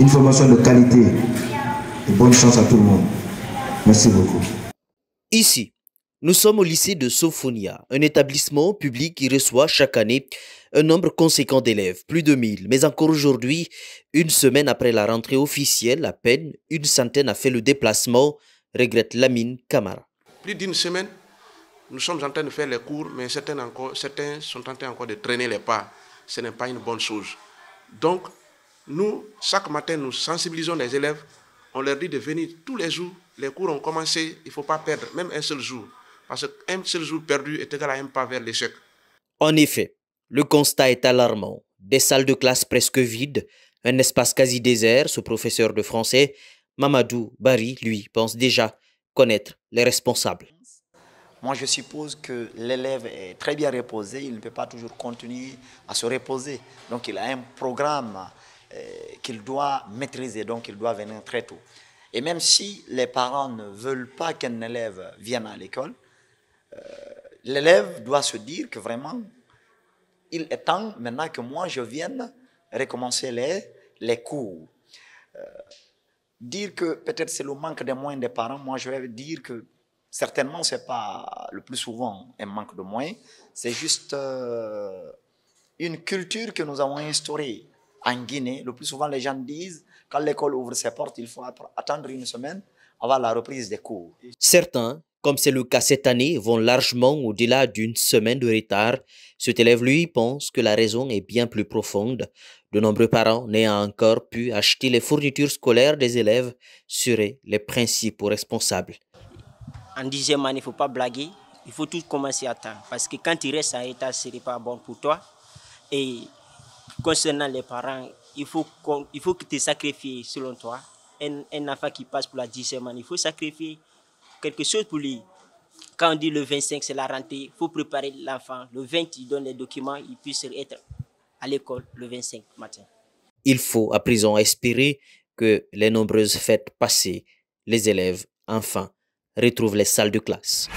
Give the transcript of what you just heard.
une formation de qualité. Et bonne chance à tout le monde. Merci beaucoup. Ici, nous sommes au lycée de Sofonia, un établissement public qui reçoit chaque année un nombre conséquent d'élèves, plus de 1000. Mais encore aujourd'hui, une semaine après la rentrée officielle, à peine une centaine a fait le déplacement, regrette Lamine Kamara. Plus d'une semaine, nous sommes en train de faire les cours, mais certains, encore, certains sont en train encore de traîner les pas. Ce n'est pas une bonne chose. Donc, nous, chaque matin, nous sensibilisons les élèves. On leur dit de venir tous les jours. Les cours ont commencé. Il ne faut pas perdre même un seul jour. Parce qu'un seul jour perdu est égal à un pas vers l'échec. En effet, le constat est alarmant. Des salles de classe presque vides, un espace quasi désert. Ce professeur de français, Mamadou Bari, lui, pense déjà connaître les responsables. Moi, je suppose que l'élève est très bien reposé, il ne peut pas toujours continuer à se reposer. Donc, il a un programme euh, qu'il doit maîtriser, donc il doit venir très tôt. Et même si les parents ne veulent pas qu'un élève vienne à l'école, euh, l'élève doit se dire que vraiment, il est temps maintenant que moi je vienne recommencer les, les cours. Euh, dire que peut-être c'est le manque de moyens des parents, moi je vais dire que certainement c'est pas le plus souvent un manque de moyens, c'est juste une culture que nous avons instaurée en Guinée, le plus souvent, les gens disent quand l'école ouvre ses portes, il faut attendre une semaine avant la reprise des cours. Certains, comme c'est le cas cette année, vont largement au-delà d'une semaine de retard. Cet élève, lui, pense que la raison est bien plus profonde. De nombreux parents n'ayant encore pu acheter les fournitures scolaires des élèves seraient les principaux responsables. En dixième année, il ne faut pas blaguer. Il faut tout commencer à temps. Parce que quand tu restes en état, ce n'est pas bon pour toi. Et concernant les parents, il faut, faut que tu sacrifies, selon toi, un, enfant qui passe pour la 10 il faut sacrifier quelque chose pour lui. Quand on dit le 25, c'est la rentrée, il faut préparer l'enfant. Le 20, il donne les documents, il puisse être à l'école le 25 matin. Il faut à présent espérer que les nombreuses fêtes passées, les élèves, enfin, retrouvent les salles de classe.